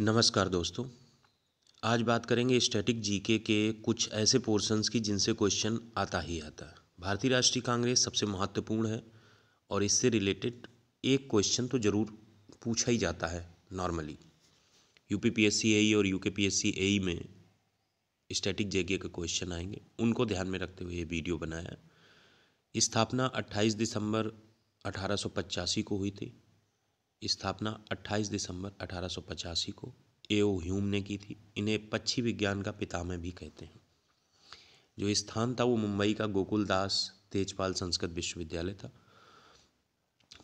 नमस्कार दोस्तों आज बात करेंगे स्टैटिक जीके के कुछ ऐसे पोर्शंस की जिनसे क्वेश्चन आता ही आता है भारतीय राष्ट्रीय कांग्रेस सबसे महत्वपूर्ण है और इससे रिलेटेड एक क्वेश्चन तो ज़रूर पूछा ही जाता है normally U P P S C A और U e K P S C A में स्टैटिक जेके के क्वेश्चन आएंगे उनको ध्यान में रखते हुए ये वीडियो बनाया स्थापना 28 दिसंबर अठारह को हुई थी स्थापना 28 दिसंबर अठारह को ए ओ ह्यूम ने की थी इन्हें पक्षी विज्ञान का पितामह भी कहते हैं जो स्थान था वो मुंबई का गोकुलदास तेजपाल संस्कृत विश्वविद्यालय था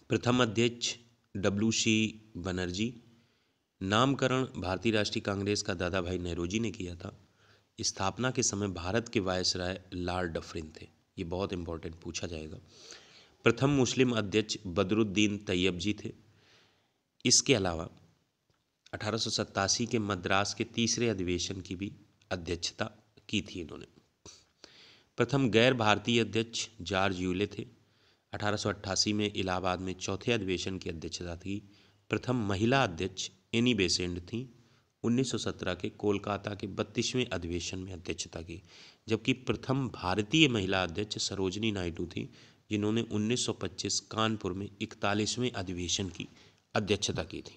प्रथम अध्यक्ष डब्ल्यू सी बनर्जी नामकरण भारतीय राष्ट्रीय कांग्रेस का दादा भाई नेहरू जी ने किया था स्थापना के समय भारत के वायस राय लाल डफरिन थे ये बहुत इंपॉर्टेंट पूछा जाएगा प्रथम मुस्लिम अध्यक्ष बदरुद्दीन तैयब जी थे इसके अलावा अठारह के मद्रास के तीसरे अधिवेशन की भी अध्यक्षता की थी इन्होंने प्रथम गैर भारतीय अध्यक्ष जॉर्ज यूले थे 1888 में इलाहाबाद में चौथे अधिवेशन की अध्यक्षता थी प्रथम महिला अध्यक्ष एनी बेसेंड थी 1917 के कोलकाता के बत्तीसवें अधिवेशन में अध्यक्षता की जबकि प्रथम भारतीय महिला अध्यक्ष सरोजनी नायडू थी जिन्होंने 1925 कानपुर में इकतालीसवें अधिवेशन की अध्यक्षता की थी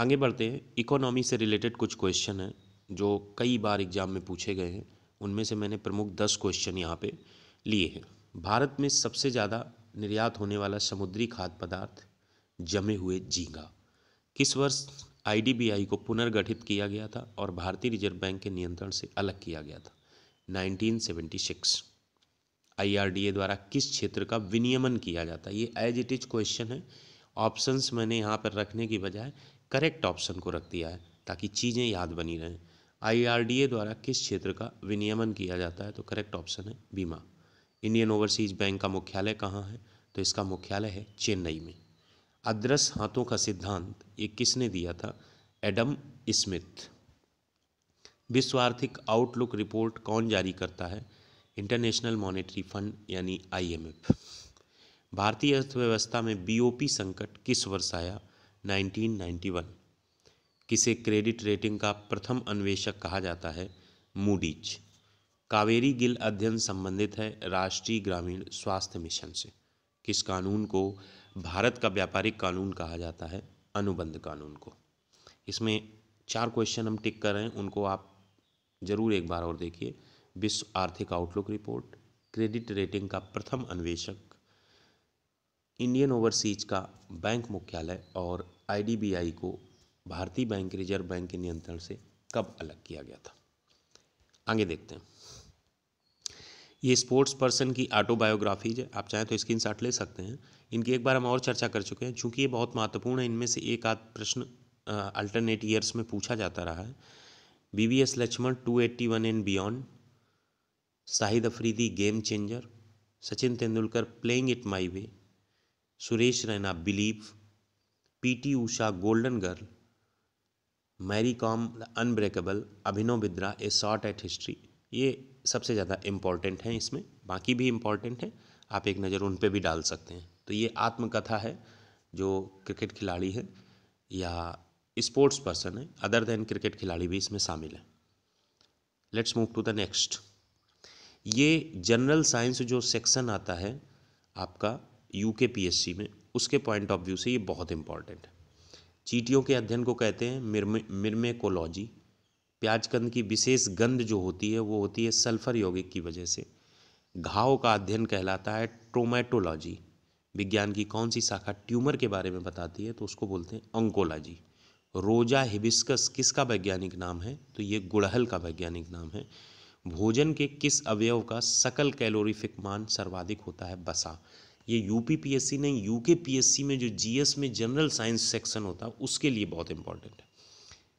आगे बढ़ते हैं इकोनॉमी से रिलेटेड कुछ क्वेश्चन हैं जो कई बार एग्जाम में पूछे गए हैं उनमें से मैंने प्रमुख दस क्वेश्चन यहाँ पे लिए हैं भारत में सबसे ज़्यादा निर्यात होने वाला समुद्री खाद्य पदार्थ जमे हुए झींगा किस वर्ष आईडीबीआई को पुनर्गठित किया गया था और भारतीय रिजर्व बैंक के नियंत्रण से अलग किया गया था 1976 आईआरडीए द्वारा किस क्षेत्र का विनियमन किया जाता है ये एज इट इज़ क्वेश्चन है ऑप्शंस मैंने यहाँ पर रखने की बजाय करेक्ट ऑप्शन को रख दिया है ताकि चीज़ें याद बनी रहें आईआरडीए द्वारा किस क्षेत्र का विनियमन किया जाता है तो करेक्ट ऑप्शन है बीमा इंडियन ओवरसीज बैंक का मुख्यालय कहाँ है तो इसका मुख्यालय है चेन्नई में अदरस हाथों का सिद्धांत ये किसने दिया था एडम स्मिथ विश्व आर्थिक आउटलुक रिपोर्ट कौन जारी करता है इंटरनेशनल मॉनेटरी फंड यानी आईएमएफ भारतीय अर्थव्यवस्था में बीओपी संकट किस वर्ष आया 1991 किसे क्रेडिट रेटिंग का प्रथम अन्वेषक कहा जाता है मूडीज कावेरी गिल अध्ययन संबंधित है राष्ट्रीय ग्रामीण स्वास्थ्य मिशन से किस कानून को भारत का व्यापारिक कानून कहा जाता है अनुबंध कानून को इसमें चार क्वेश्चन हम टिक कर रहे हैं उनको आप ज़रूर एक बार और देखिए विश्व आर्थिक आउटलुक रिपोर्ट क्रेडिट रेटिंग का प्रथम अन्वेषक इंडियन ओवरसीज का बैंक मुख्यालय और आईडीबीआई को भारतीय बैंक रिजर्व बैंक के नियंत्रण से कब अलग किया गया था आगे देखते हैं ये स्पोर्ट्स पर्सन की ऑटोबायोग्राफीज है आप चाहें तो स्क्रीन शॉट ले सकते हैं इनकी एक बार हम और चर्चा कर चुके हैं चूँकि ये बहुत महत्वपूर्ण है इनमें से एक आध प्रश्न अल्टरनेट ईयर्स में पूछा जाता रहा है B V S Laxman two eighty one and beyond Shahid Afridi game changer Sachin Tendulkar playing it my way Suresh Raina believe P T Usha golden girl Mary Kom unbreakable Abhinav Bindra a shot at history ये सबसे ज़्यादा इम्पॉर्टेंट हैं इसमें बाकी भी इम्पॉर्टेंट हैं आप एक नज़र उन पर भी डाल सकते हैं तो ये आत्मकथा है जो क्रिकेट खिलाड़ी है या स्पोर्ट्स पर्सन है अदर देन क्रिकेट खिलाड़ी भी इसमें शामिल है let's move to the next ये जनरल साइंस जो सेक्शन आता है आपका यू के पी एस सी में उसके पॉइंट ऑफ व्यू से ये बहुत इंपॉर्टेंट है चीटियों के अध्ययन को कहते हैं मिरमे मिर्मेकोलॉजी प्याजकंद की विशेष गंध जो होती है वो होती है सल्फर यौगिक की वजह से घाव का अध्ययन कहलाता है ट्रोमेटोलॉजी विज्ञान की कौन सी शाखा ट्यूमर के बारे में बताती है तो उसको बोलते हैं अंकोलॉजी रोजा हिबिस्कस किसका वैज्ञानिक नाम है तो ये गुड़हल का वैज्ञानिक नाम है भोजन के किस अवयव का सकल कैलोरीफिक मान सर्वाधिक होता है बसा ये यूपीपीएससी नहीं यूके पीएससी में जो जीएस में जनरल साइंस सेक्शन होता है उसके लिए बहुत इंपॉर्टेंट है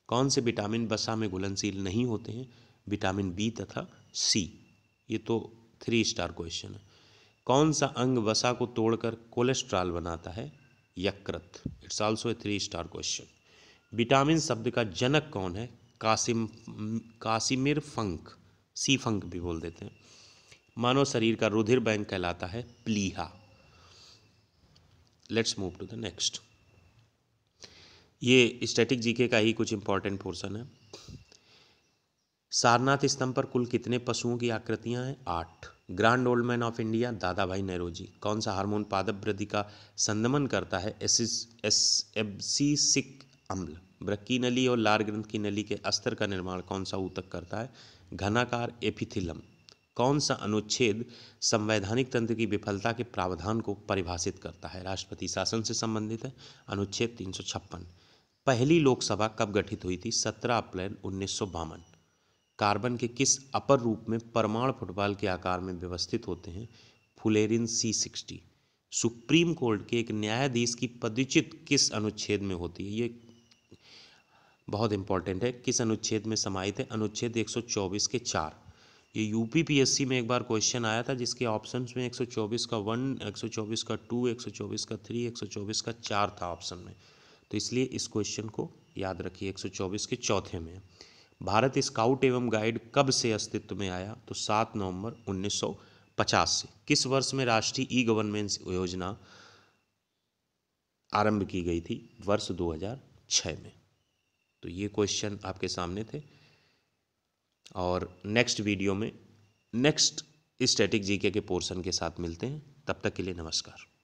कौन से विटामिन बसा में घुलनशील नहीं होते हैं विटामिन बी तथा सी ये तो थ्री स्टार क्वेश्चन है कौन सा अंग वसा को तोड़कर कोलेस्ट्रॉल बनाता है यकृत it's also a three star question vitamin शब्द का जनक कौन है कासिम कासिमिर फंक सी फंक भी बोल देते हैं मानव शरीर का रुधिर बैंक कहलाता है प्लीहा let's move to the next ये स्टैटिक जीके का ही कुछ इंपॉर्टेंट पोर्सन है सारनाथ स्तंभ पर कुल कितने पशुओं की आकृतियां हैं आठ grand old man of India Dadabhai जी कौन सा हार्मोन पादप वृद्धि का संदमन करता है एस सिक अम्ल ब्रक्की नली और लार ग्रंथ की नली के अस्तर का निर्माण कौन सा ऊतक करता है घनाकार एपिथिलम कौन सा अनुच्छेद संवैधानिक तंत्र की विफलता के प्रावधान को परिभाषित करता है राष्ट्रपति शासन से संबंधित है अनुच्छेद तीन पहली लोकसभा कब गठित हुई थी 17 अप्रैल उन्नीस कार्बन के किस अपर रूप में परमाणु फुटबॉल के आकार में व्यवस्थित होते हैं fullerene C sixty supreme court के एक न्यायाधीश की पदचित किस अनुच्छेद में होती है ये बहुत इंपॉर्टेंट है किस अनुच्छेद में समाहित है अनुच्छेद 124 के चार ये यूपीपीएससी में एक बार क्वेश्चन आया था जिसके ऑप्शंस में 124 का वन 124 का टू 124 का थ्री 124 का चार था ऑप्शन में तो इसलिए इस क्वेश्चन को याद रखिए 124 के चौथे में भारत स्काउट एवं गाइड कब से अस्तित्व में आया तो सात नवंबर पचास से किस वर्ष में राष्ट्रीय ई गवर्नेंस योजना आरंभ की गई थी वर्ष छः में तो ये क्वेश्चन आपके सामने थे और नेक्स्ट वीडियो में next static G K portion के साथ मिलते हैं तब तक के लिए नमस्कार